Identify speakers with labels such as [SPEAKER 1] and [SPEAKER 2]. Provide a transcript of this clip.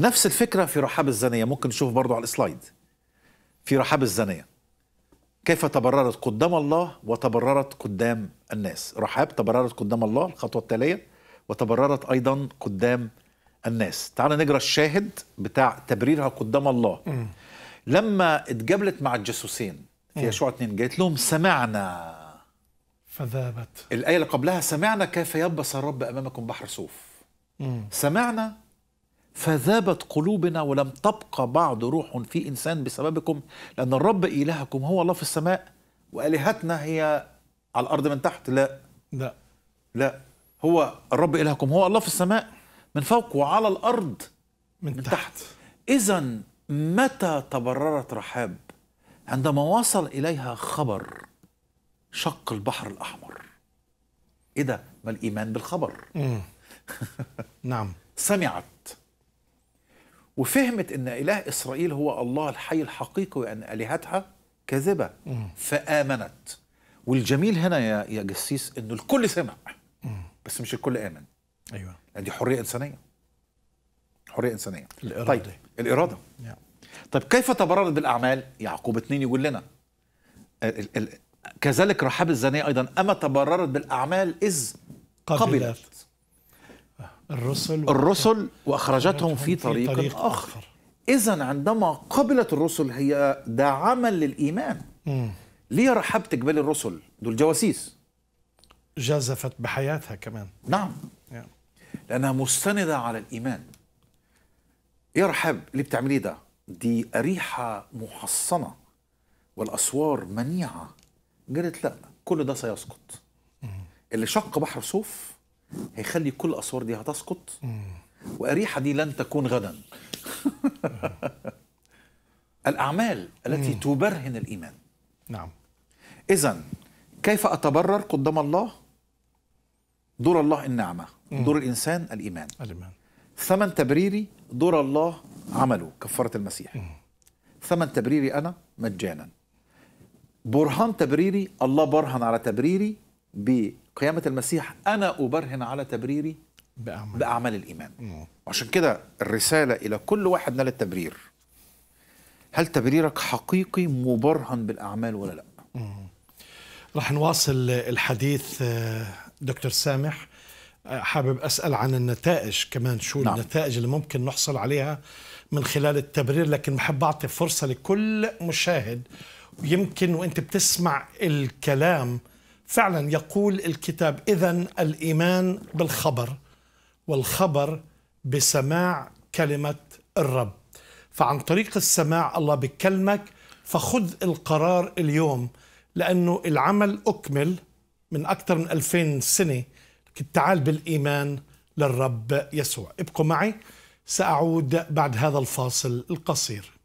[SPEAKER 1] نفس الفكرة في رحاب الزانية ممكن نشوف برضو على السلايد في رحاب الزانية كيف تبررت قدام الله وتبررت قدام الناس رحاب تبررت قدام الله الخطوة التالية وتبررت أيضا قدام الناس تعال نقرأ الشاهد بتاع تبريرها قدام الله م. لما اتجابلت مع الجاسوسين في يشوع اتنين جايت لهم سمعنا
[SPEAKER 2] فذابت
[SPEAKER 1] الآية اللي قبلها سمعنا كيف يبص الرب أمامكم بحر صوف م. سمعنا فذابت قلوبنا ولم تبقى بعض روح في إنسان بسببكم لأن الرب إلهكم هو الله في السماء وآلهتنا هي على الأرض من تحت لا لا لا هو الرب إلهكم هو الله في السماء من فوق وعلى الأرض من, من تحت, تحت. إذا متى تبررت رحاب عندما وصل إليها خبر شق البحر الأحمر إيه ده ما الإيمان بالخبر نعم سمعت وفهمت ان اله اسرائيل هو الله الحي الحقيقي وان الهتها كاذبه فامنت والجميل هنا يا يا جسيس انه الكل سمع بس مش الكل امن ايوه دي حريه انسانيه حريه انسانيه الاراده طيب الاراده طيب كيف تبررت بالاعمال يعقوب اثنين يقول لنا كذلك رحاب الزانيه ايضا اما تبررت بالاعمال اذ قبلت, قبلت.
[SPEAKER 2] الرسل الرسل واخرجتهم في طريق, طريق اخر, آخر.
[SPEAKER 1] اذا عندما قبلت الرسل هي ده عمل للايمان مم. ليه رحبت جبال الرسل دول جواسيس جازفت
[SPEAKER 2] بحياتها كمان نعم
[SPEAKER 1] لانها مستنده على الايمان يا رحاب اللي بتعمليه ده دي أريحة محصنة والأسوار منيعة قالت لا كل ده سيسقط اللي شق بحر صوف هيخلي كل الاسوار دي هتسقط واريحه دي لن تكون غدا الاعمال التي تبرهن الايمان نعم اذا كيف اتبرر قدام الله دور الله النعمه دور الانسان الايمان الايمان ثمن تبريري دور الله عمله كفاره المسيح ثمن تبريري انا مجانا برهان تبريري الله برهن على تبريري ب قيامة المسيح أنا أبرهن على تبريري بأعمال, بأعمال الإيمان مم. عشان كده الرسالة إلى كل واحد نال التبرير هل تبريرك حقيقي مبرهن بالأعمال ولا لا
[SPEAKER 2] راح رح نواصل الحديث آه، دكتور سامح آه، حابب أسأل عن النتائج كمان شو نعم. النتائج اللي ممكن نحصل عليها من خلال التبرير لكن بحب أعطي فرصة لكل مشاهد يمكن وانت بتسمع الكلام فعلا يقول الكتاب إذا الإيمان بالخبر والخبر بسماع كلمة الرب فعن طريق السماع الله بكلمك فخذ القرار اليوم لأنه العمل أكمل من أكثر من 2000 سنة تعال بالإيمان للرب يسوع ابقوا معي سأعود بعد هذا الفاصل القصير